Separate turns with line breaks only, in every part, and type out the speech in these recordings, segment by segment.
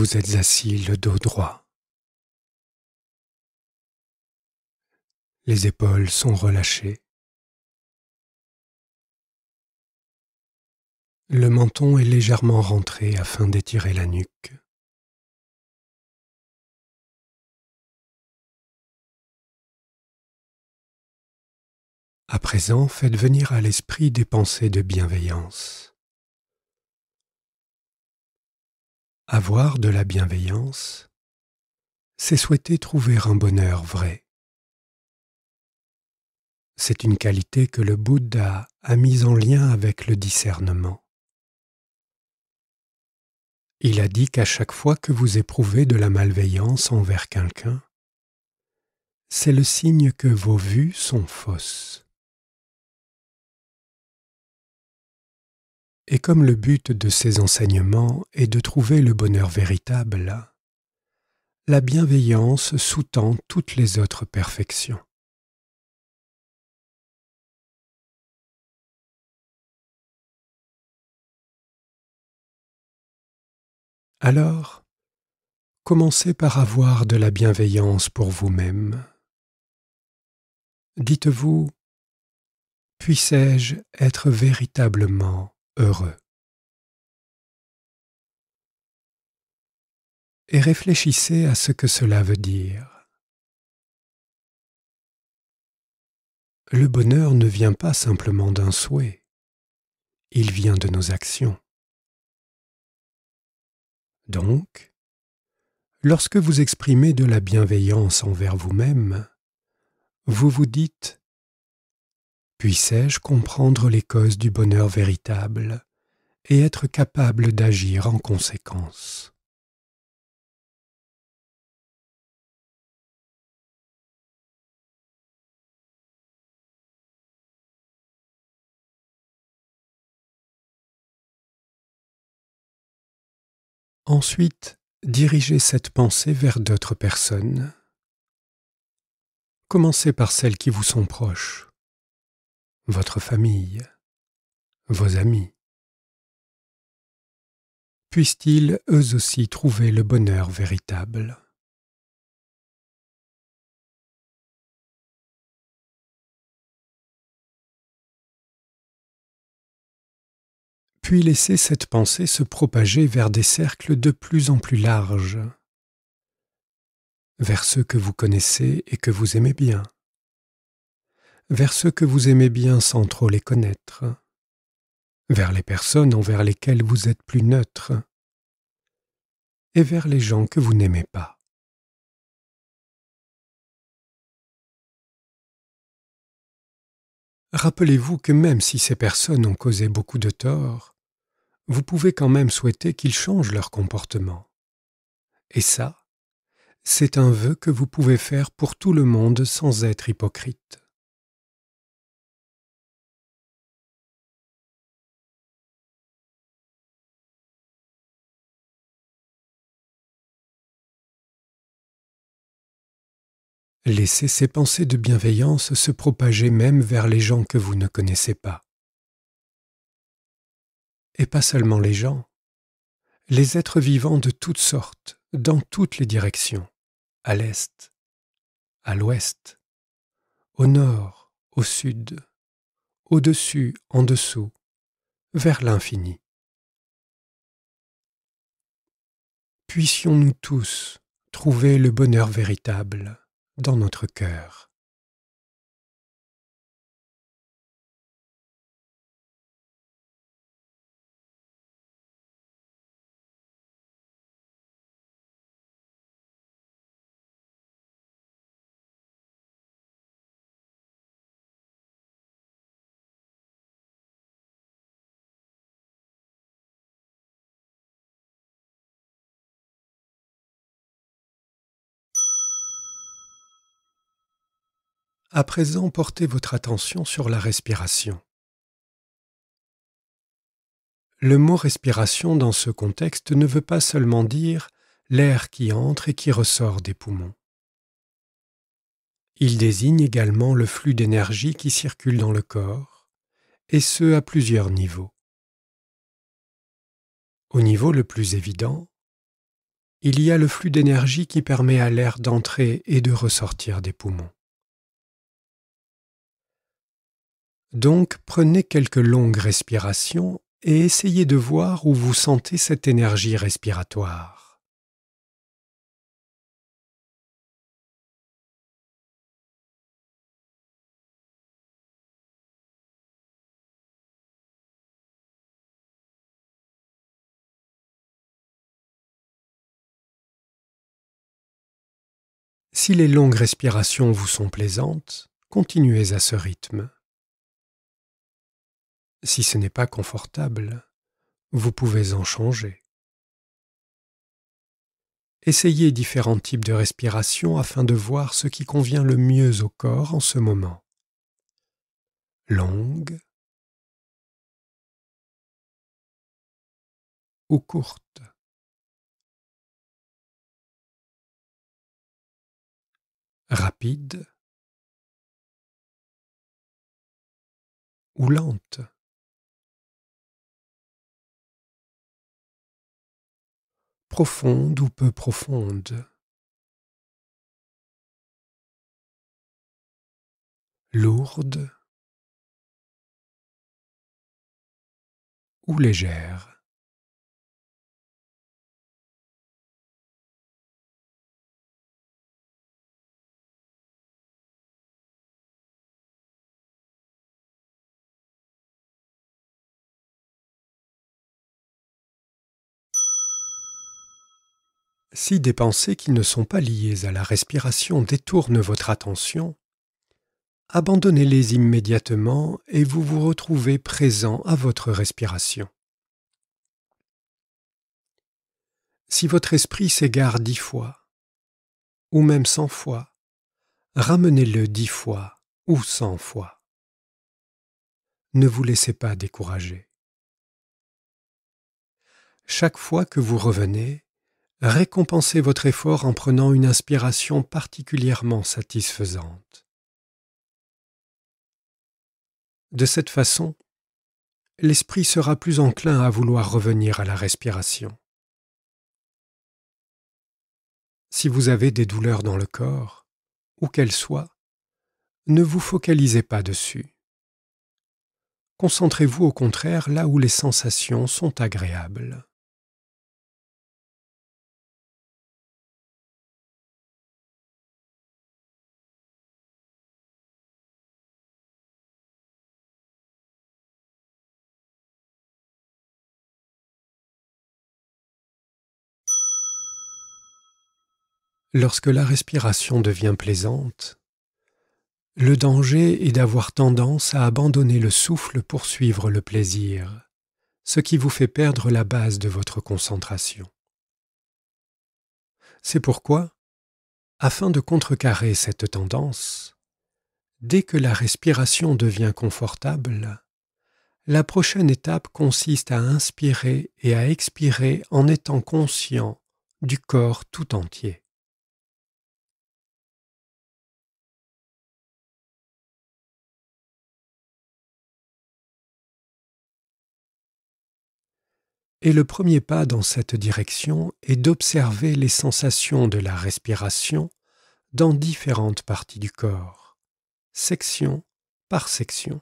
vous êtes assis le dos droit. Les épaules sont relâchées. Le menton est légèrement rentré afin d'étirer la nuque. À présent, faites
venir à l'esprit des pensées de bienveillance. Avoir de la bienveillance, c'est souhaiter trouver un bonheur vrai. C'est une qualité que le Bouddha a mise en lien avec le discernement. Il a dit qu'à chaque fois que vous éprouvez de la malveillance envers quelqu'un, c'est le signe que vos vues sont fausses. Et comme le but de ces enseignements est de trouver le bonheur véritable, la bienveillance sous-tend toutes les autres perfections. Alors, commencez par avoir de la bienveillance pour vous-même. Dites-vous, puissais-je être véritablement et réfléchissez à ce que cela veut dire. Le bonheur ne vient pas simplement d'un souhait, il vient de nos actions. Donc, lorsque vous exprimez de la bienveillance envers vous-même, vous vous dites Puissais-je comprendre les causes du bonheur véritable et être capable d'agir
en conséquence
Ensuite, dirigez cette pensée vers d'autres personnes. Commencez par celles qui vous sont proches votre
famille, vos amis. Puissent-ils eux aussi trouver le bonheur véritable
Puis laissez cette pensée se propager vers des cercles de plus en plus larges, vers ceux que vous connaissez et que vous aimez bien vers ceux que vous aimez bien sans trop les connaître, vers les personnes envers lesquelles vous êtes plus neutre, et vers les gens que vous n'aimez pas.
Rappelez-vous
que même si ces personnes ont causé beaucoup de tort, vous pouvez quand même souhaiter qu'ils changent leur comportement. Et ça, c'est un vœu que vous pouvez faire pour tout le monde sans être hypocrite. Laissez ces pensées de bienveillance se propager même vers les gens que vous ne connaissez pas. Et pas seulement les gens, les êtres vivants de toutes sortes, dans toutes les directions, à l'est, à l'ouest, au nord, au sud, au-dessus, en dessous, vers l'infini. Puissions-nous tous trouver le bonheur véritable
dans notre cœur.
À présent, portez votre attention sur la respiration. Le mot respiration dans ce contexte ne veut pas seulement dire l'air qui entre et qui ressort des poumons. Il désigne également le flux d'énergie qui circule dans le corps, et ce à plusieurs niveaux. Au niveau le plus évident, il y a le flux d'énergie qui permet à l'air d'entrer et de ressortir des poumons. Donc prenez quelques longues respirations et essayez de voir où vous sentez cette énergie respiratoire. Si les longues respirations vous sont plaisantes, continuez à ce rythme. Si ce n'est pas confortable, vous pouvez en changer. Essayez différents types de respiration afin de voir ce qui convient le mieux au corps en ce moment. Longue
ou courte. Rapide ou lente. profonde ou peu profonde. Lourde ou légère.
Si des pensées qui ne sont pas liées à la respiration détournent votre attention, abandonnez-les immédiatement et vous vous retrouvez présent à votre respiration. Si votre esprit s'égare dix fois, ou même cent fois, ramenez-le dix fois ou cent fois. Ne vous laissez pas décourager. Chaque fois que vous revenez, récompensez votre effort en prenant une inspiration particulièrement satisfaisante. De cette façon, l'esprit sera plus enclin à vouloir revenir à la respiration. Si vous avez des douleurs dans le corps, où qu'elles soient, ne vous focalisez pas dessus. Concentrez-vous au contraire là où les sensations sont agréables. Lorsque la respiration devient plaisante, le danger est d'avoir tendance à abandonner le souffle pour suivre le plaisir, ce qui vous fait perdre la base de votre concentration. C'est pourquoi, afin de contrecarrer cette tendance, dès que la respiration devient confortable, la prochaine étape consiste à inspirer et à expirer en étant conscient du corps tout entier. Et le premier pas dans cette direction est d'observer les sensations de la respiration dans différentes parties du corps, section par section.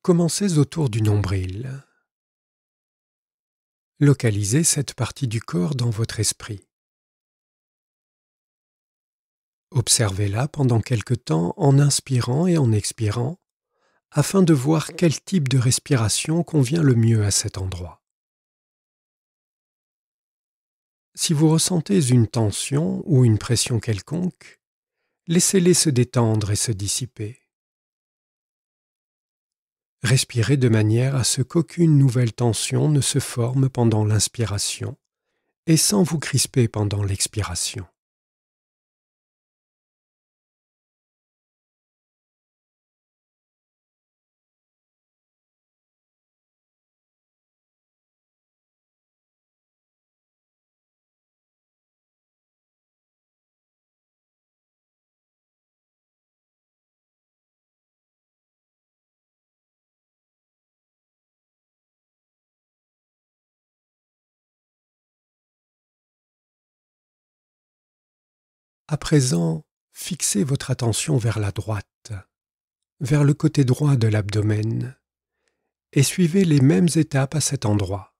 Commencez autour du nombril.
Localisez cette partie du corps dans votre esprit. Observez-la pendant quelque temps en inspirant et en expirant afin de voir quel type de respiration convient le mieux à cet endroit. Si vous ressentez une tension ou une pression quelconque, laissez-les se détendre et se dissiper. Respirez de manière à ce qu'aucune nouvelle tension ne se forme pendant l'inspiration et sans vous crisper pendant l'expiration. À présent, fixez votre attention vers la droite, vers le côté droit de l'abdomen, et suivez les mêmes étapes à cet endroit.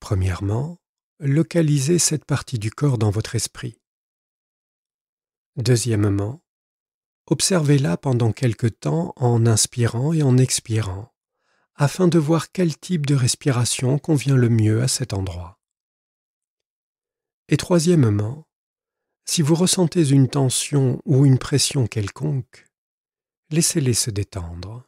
Premièrement, localisez cette partie du corps dans votre esprit. Deuxièmement, observez-la pendant quelque temps en inspirant et en expirant, afin de voir quel type de respiration convient le mieux à cet endroit. Et troisièmement, si vous ressentez une tension ou une pression quelconque, laissez-les se détendre.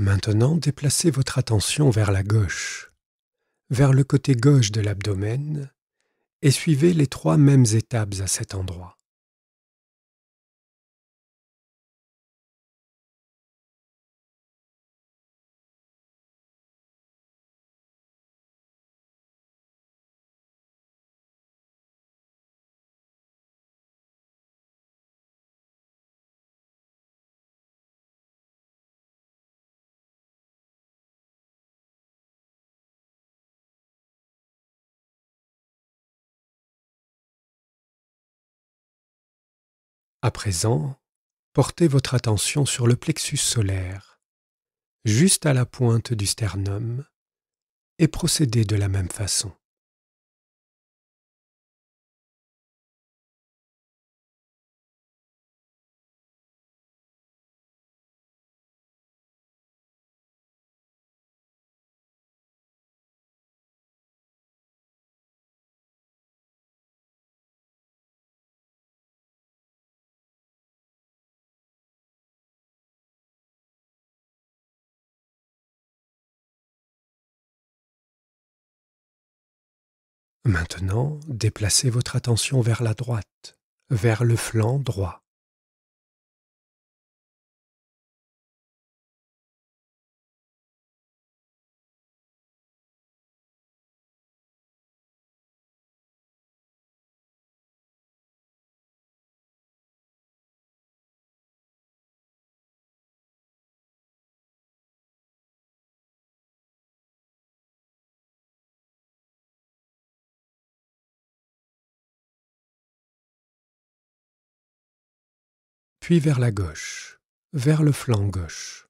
Maintenant, déplacez
votre attention vers la gauche, vers le côté gauche de l'abdomen, et suivez les trois mêmes étapes à cet endroit.
À présent,
portez votre attention sur le plexus solaire, juste à la pointe du sternum, et procédez de la même façon.
Maintenant, déplacez votre attention vers la droite, vers le flanc droit. puis vers la gauche, vers le flanc gauche.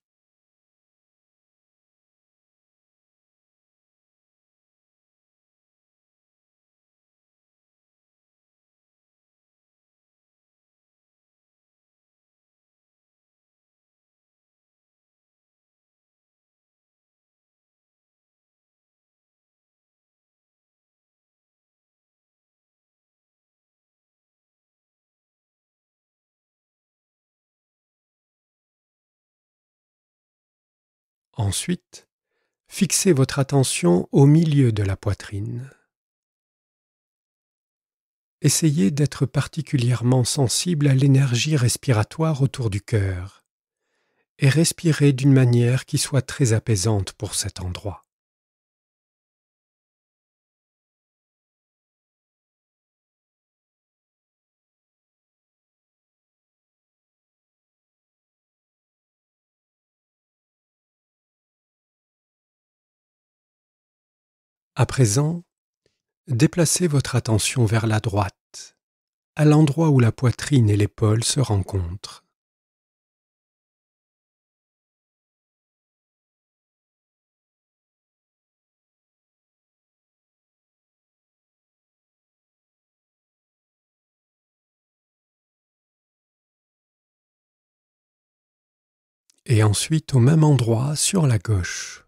Ensuite,
fixez votre attention au milieu de la poitrine. Essayez d'être particulièrement sensible à l'énergie respiratoire autour du cœur et respirez d'une manière qui soit très apaisante pour cet endroit. À présent, déplacez votre attention vers la droite, à l'endroit où la poitrine et l'épaule se rencontrent.
et ensuite au même endroit sur la gauche.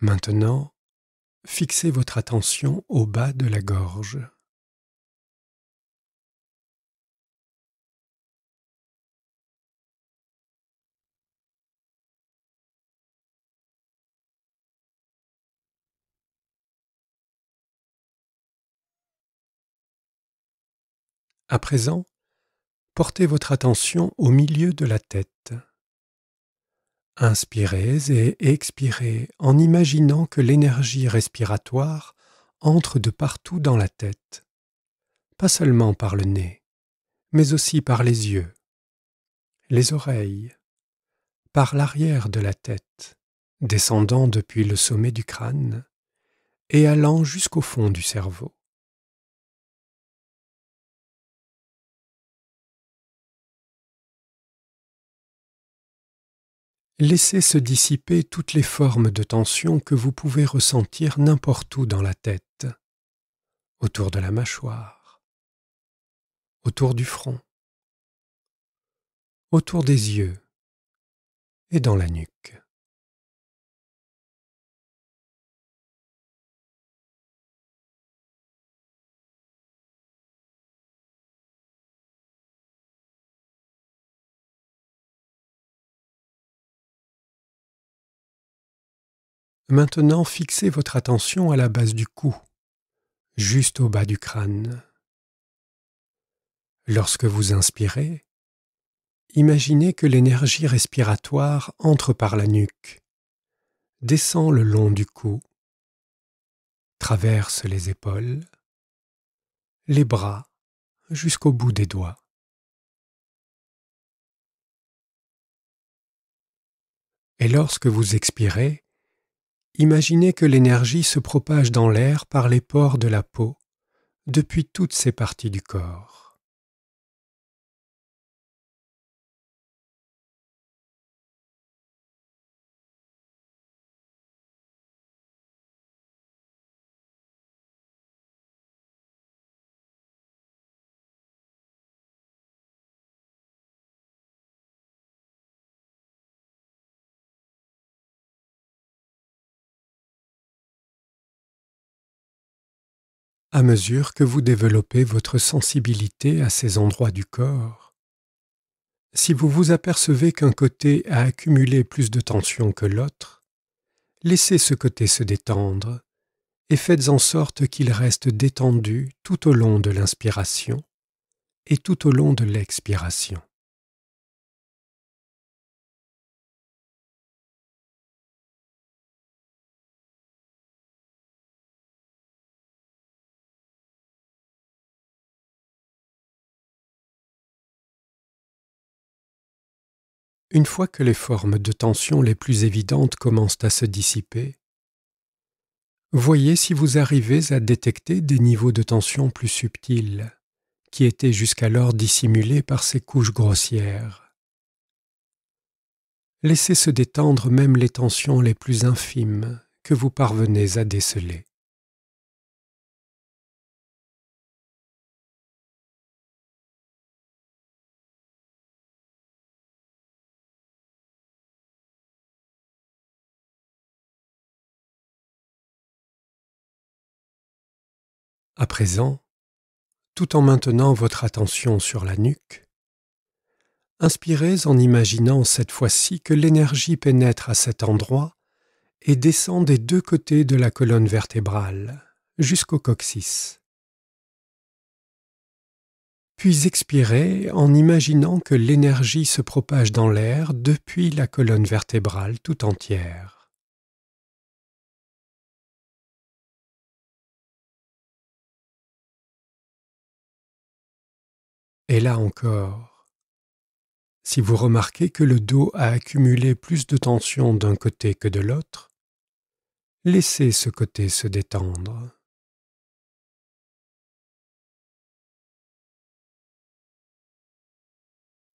Maintenant, fixez votre attention au bas de la gorge.
À présent, portez votre attention au milieu de la tête. Inspirez et expirez en imaginant que l'énergie respiratoire entre de partout dans la tête, pas seulement par le nez, mais aussi par les yeux, les oreilles, par l'arrière de la tête, descendant depuis le sommet du crâne et allant jusqu'au fond du cerveau. Laissez se dissiper toutes les formes de tension que vous pouvez ressentir n'importe où dans la tête, autour de la mâchoire, autour du front,
autour des yeux et dans la nuque.
Maintenant, fixez votre attention à la base du cou, juste au bas du crâne. Lorsque vous inspirez, imaginez que l'énergie respiratoire entre par la nuque, descend le long du cou, traverse les épaules, les bras jusqu'au bout des doigts. Et lorsque vous expirez, Imaginez que l'énergie se propage dans l'air par les pores de la peau, depuis toutes ces parties du corps. à mesure que vous développez votre sensibilité à ces endroits du corps. Si vous vous apercevez qu'un côté a accumulé plus de tension que l'autre, laissez ce côté se détendre et faites en sorte qu'il reste détendu tout au long de l'inspiration et tout au long de l'expiration. Une fois que les formes de tension les plus évidentes commencent à se dissiper, voyez si vous arrivez à détecter des niveaux de tension plus subtils, qui étaient jusqu'alors dissimulés par ces couches grossières. Laissez se détendre même les tensions les plus infimes que vous parvenez à déceler. présent, tout en maintenant votre attention sur la nuque, inspirez en imaginant cette fois-ci que l'énergie pénètre à cet endroit et descend des deux côtés de la colonne vertébrale jusqu'au coccyx. Puis expirez en imaginant que l'énergie se propage dans l'air depuis la colonne vertébrale tout entière.
Et là encore,
si vous remarquez que le dos a accumulé plus de tension d'un côté que de l'autre, laissez ce côté se détendre.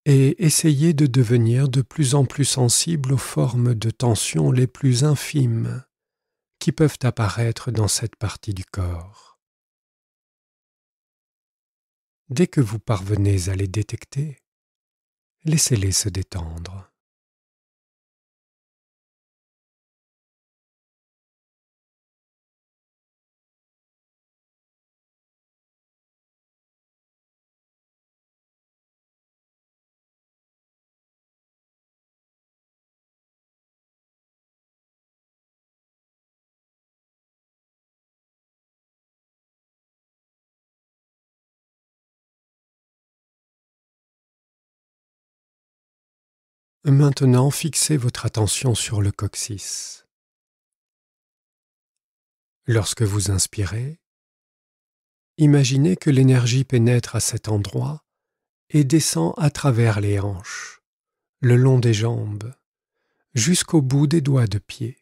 et essayez de devenir de plus en plus sensible aux formes de tension les plus infimes qui peuvent apparaître dans cette partie du corps. Dès que vous parvenez à les détecter,
laissez-les se détendre. Maintenant, fixez votre attention sur le
coccyx. Lorsque vous inspirez, imaginez que l'énergie pénètre à cet endroit et descend à travers les hanches, le long des jambes, jusqu'au bout des doigts de pied.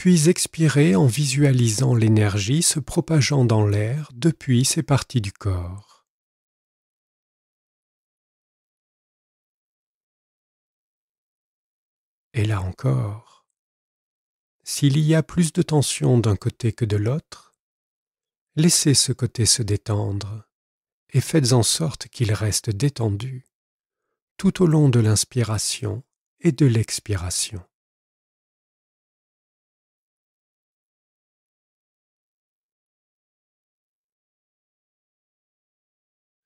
puis expirer en visualisant l'énergie se propageant dans l'air depuis ces parties du corps. Et là encore, s'il y a plus de tension d'un côté que de l'autre, laissez ce côté se détendre et faites en sorte qu'il reste détendu tout au long de l'inspiration et de l'expiration.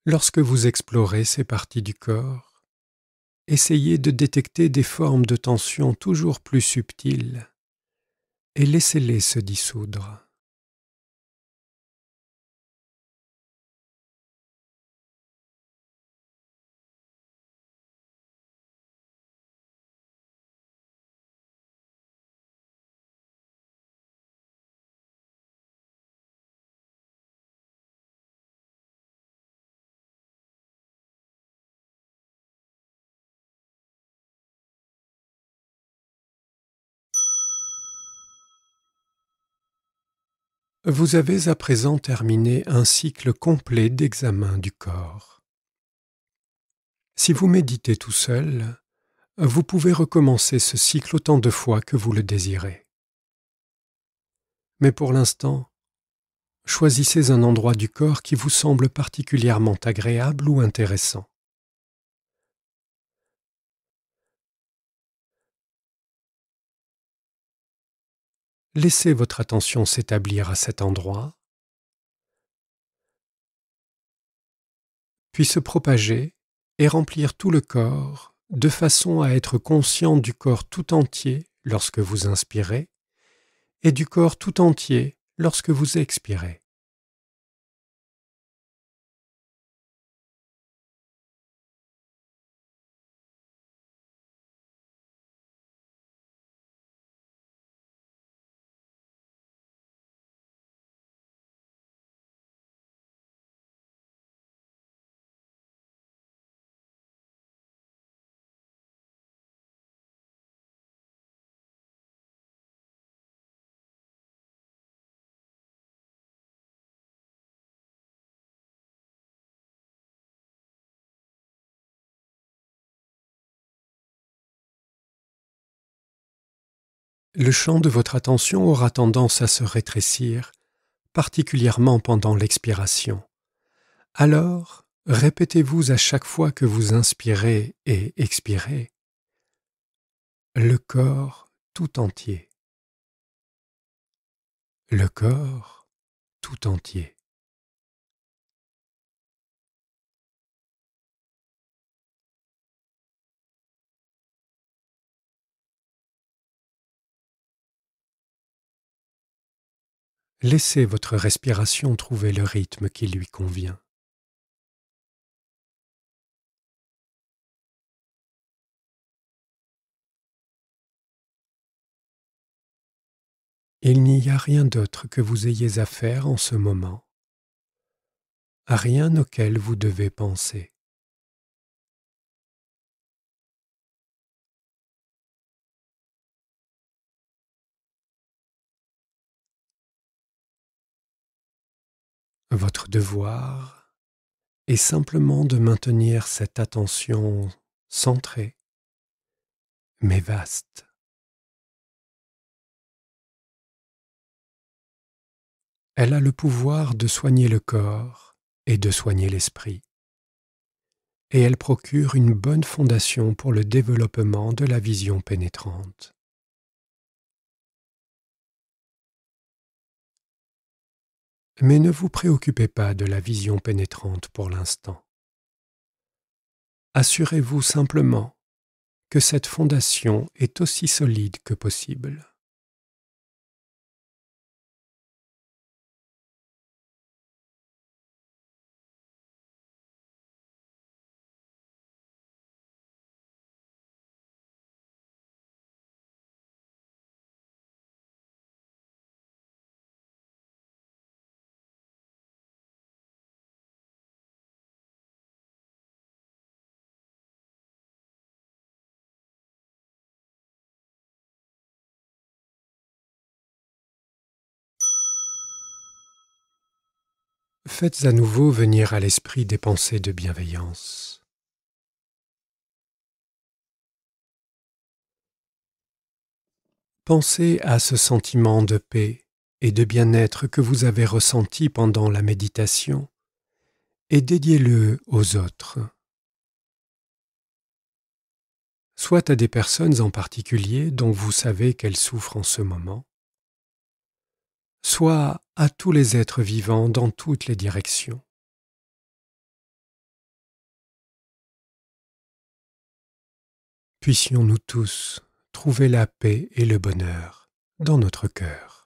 Lorsque vous explorez ces parties du corps, essayez de détecter des formes de tension toujours plus subtiles et laissez-les se dissoudre. Vous avez à présent terminé un cycle complet d'examen du corps. Si vous méditez tout seul, vous pouvez recommencer ce cycle autant de fois que vous le désirez. Mais pour l'instant, choisissez un endroit du corps qui vous semble particulièrement agréable ou intéressant. Laissez votre attention s'établir à cet endroit, puis se propager et remplir tout le corps de façon à être conscient du corps tout entier lorsque vous inspirez et du corps tout entier lorsque vous expirez. le champ de votre attention aura tendance à se rétrécir, particulièrement pendant l'expiration. Alors, répétez-vous à chaque fois que vous inspirez et expirez le corps tout entier. Le corps
tout entier. Laissez votre respiration trouver le rythme qui lui convient.
Il n'y a rien d'autre que vous ayez à faire en ce moment, à rien auquel vous devez penser. Votre devoir est simplement de maintenir cette attention centrée, mais vaste. Elle a le pouvoir de soigner le corps et de soigner l'esprit, et elle procure une bonne fondation pour le développement de la vision pénétrante. mais ne vous préoccupez pas de la vision pénétrante pour l'instant. Assurez-vous simplement que cette fondation est aussi solide
que possible.
Faites à nouveau venir à l'esprit des pensées de bienveillance. Pensez à ce sentiment de paix et de bien-être que vous avez ressenti pendant la méditation et dédiez-le aux autres. Soit à des personnes en particulier dont vous savez qu'elles souffrent en ce moment, soit à tous les êtres
vivants dans toutes les directions. Puissions-nous tous trouver la paix et le bonheur dans notre cœur.